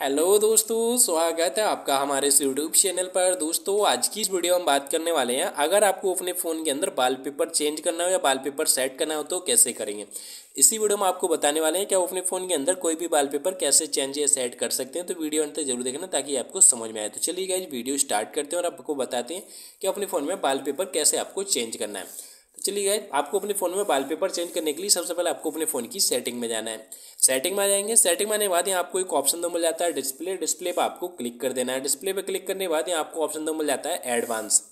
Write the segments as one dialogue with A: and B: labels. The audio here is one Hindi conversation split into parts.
A: हेलो दोस्तों स्वागत है आपका हमारे इस यूट्यूब चैनल पर दोस्तों आज की इस वीडियो में हम बात करने वाले हैं अगर आपको अपने फ़ोन के अंदर वॉलपेपर चेंज करना हो या वॉलपेपर सेट करना हो तो कैसे करेंगे इसी वीडियो में आपको बताने वाले हैं कि आप अपने फ़ोन के अंदर कोई भी वॉलपेपर कैसे चेंज या सेट कर सकते हैं तो वीडियो अंतर जरूर देखना ताकि आपको समझ में आए तो चलिए गाइज वीडियो स्टार्ट करते हैं और आपको बताते हैं कि अपने फ़ोन में पेपर कैसे आपको चेंज करना है तो चलिए गाइज आपको अपने फ़ोन में वॉलपेपर चेंज करने के लिए सबसे पहले आपको अपने फ़ोन की सेटिंग में जाना है सेटिंग में आ जाएंगे सेटिंग में आने के बाद यहाँ आपको एक ऑप्शन दो मिल जाता है डिस्प्ले डिस्प्ले पर आपको क्लिक कर देना है डिस्प्ले पर क्लिक करने के बाद यहाँ आपको ऑप्शन दो मिल जाता है एडवांस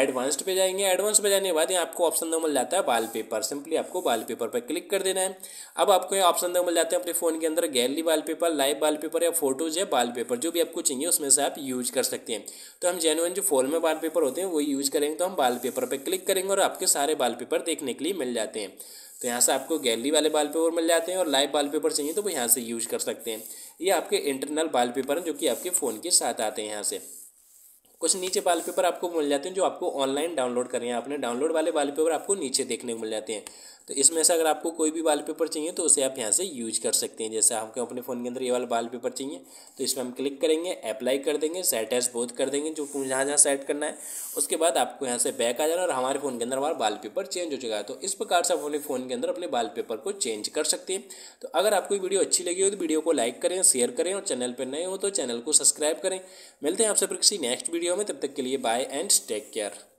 A: एडवांस्ड पे जाएंगे एडवांस पे जाने के बाद यहाँ आपको ऑप्शन दो मिल जाता है वॉलपेपर सिंपली आपको वॉलपेपर पर क्लिक कर देना है अब आपको ये ऑप्शन दो मिल जाते हैं अपने फ़ोन के अंदर गैलरी वॉलपेपर लाइव वॉलपेपर या फोटोज या वॉलपेपर जो भी आपको चाहिए उसमें से आप यूज कर सकते हैं तो हम जेनुअन जो फोन में पेपर होते हैं वो यूज करेंगे तो हम पेपर पर क्लिक करेंगे और आपके सारे पेपर देखने के लिए मिल जाते हैं तो यहाँ से आपको गैलरी वाले पेपर मिल जाते हैं और लाइव पेपर चाहिए तो वो यहाँ से यूज कर सकते हैं ये आपके इंटरनल पेपर हैं जो कि आपके फ़ोन के साथ आते हैं यहाँ से कुछ नीचे बाल पेपर आपको मिल जाते हैं जो आपको ऑनलाइन डाउनलोड करें हैं आपने डाउनलोड वाले वाल पेपर आपको नीचे देखने को मिल जाते हैं तो इसमें से अगर आपको कोई भी बाल पेपर चाहिए तो उसे आप यहाँ से यूज कर सकते हैं जैसे हमको अपने फ़ोन के अंदर ये वाला वाल पेपर चाहिए तो इसमें हम क्लिक करेंगे अप्लाई कर देंगे सेट एस बोथ कर देंगे जो जहाँ जहाँ सेट करना है उसके बाद आपको यहाँ से बैक आ जाना और हमारे फ़ोन के अंदर हमारा वाल पेपर चेंज हो चुका है तो इस प्रकार से आप अपने फ़ोन के अंदर अपने वाल पेपर को चेंज कर सकते हैं तो अगर आपको वीडियो अच्छी लगी हो तो वीडियो को लाइक करें शेयर करें और चैनल पर नए हो तो चैनल को सब्सक्राइब करें मिलते हैं आपसे फिर किसी नेक्स्ट वीडियो वीडियो में तब तक के लिए बाय एंड टेक केयर